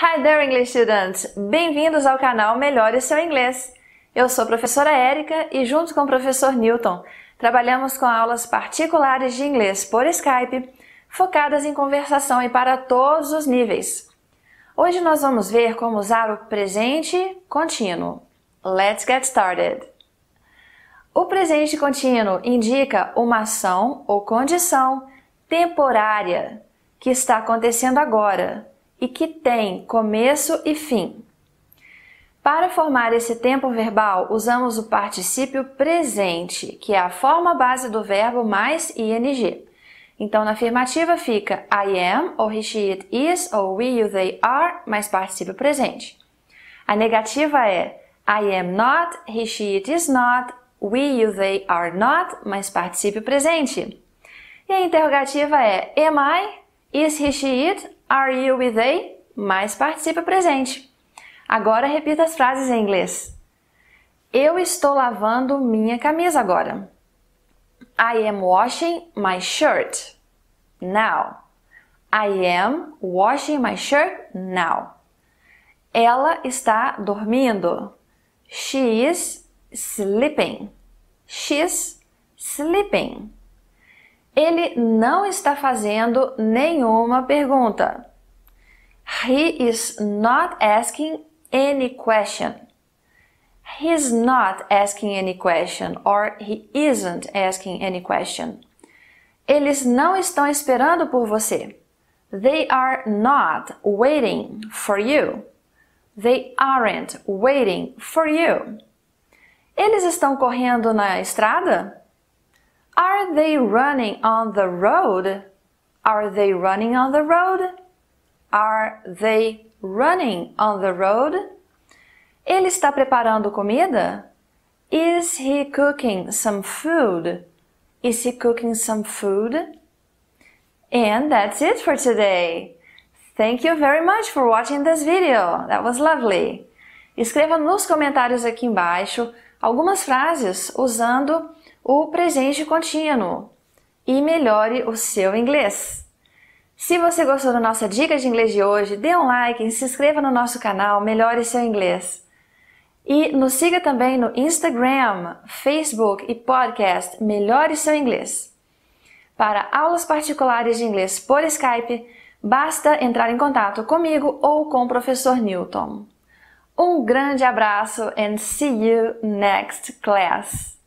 Hi there, English students! Bem-vindos ao canal Melhore Seu Inglês! Eu sou a professora Érica e, junto com o professor Newton, trabalhamos com aulas particulares de inglês por Skype, focadas em conversação e para todos os níveis. Hoje nós vamos ver como usar o presente contínuo. Let's get started! O presente contínuo indica uma ação ou condição temporária que está acontecendo agora e que tem começo e fim. Para formar esse tempo verbal, usamos o particípio presente, que é a forma base do verbo mais ing. Então, na afirmativa fica I am, ou he, she, it is, ou we, you, they are, mais particípio presente. A negativa é I am not, he, she, it is not, we, you, they are not, mais particípio presente. E a interrogativa é Am I, is he, she, it, Are you with they? Mais participa presente. Agora repita as frases em inglês. Eu estou lavando minha camisa agora. I am washing my shirt now. I am washing my shirt now. Ela está dormindo. She is sleeping. She's sleeping ele não está fazendo nenhuma pergunta. He is not asking any question. He's not asking any question or he isn't asking any question. Eles não estão esperando por você. They are not waiting for you. They aren't waiting for you. Eles estão correndo na estrada? Are they running on the road? Are they running on the road? Are they running on the road? Ele está preparando comida? Is he cooking some food? Is he cooking some food? And that's it for today. Thank you very much for watching this video. That was lovely. Escreva nos comentários aqui embaixo algumas frases usando o presente contínuo e melhore o seu inglês. Se você gostou da nossa dica de inglês de hoje, dê um like, e se inscreva no nosso canal, melhore seu inglês. E nos siga também no Instagram, Facebook e podcast Melhore Seu Inglês. Para aulas particulares de inglês por Skype, basta entrar em contato comigo ou com o professor Newton. Um grande abraço and see you next class!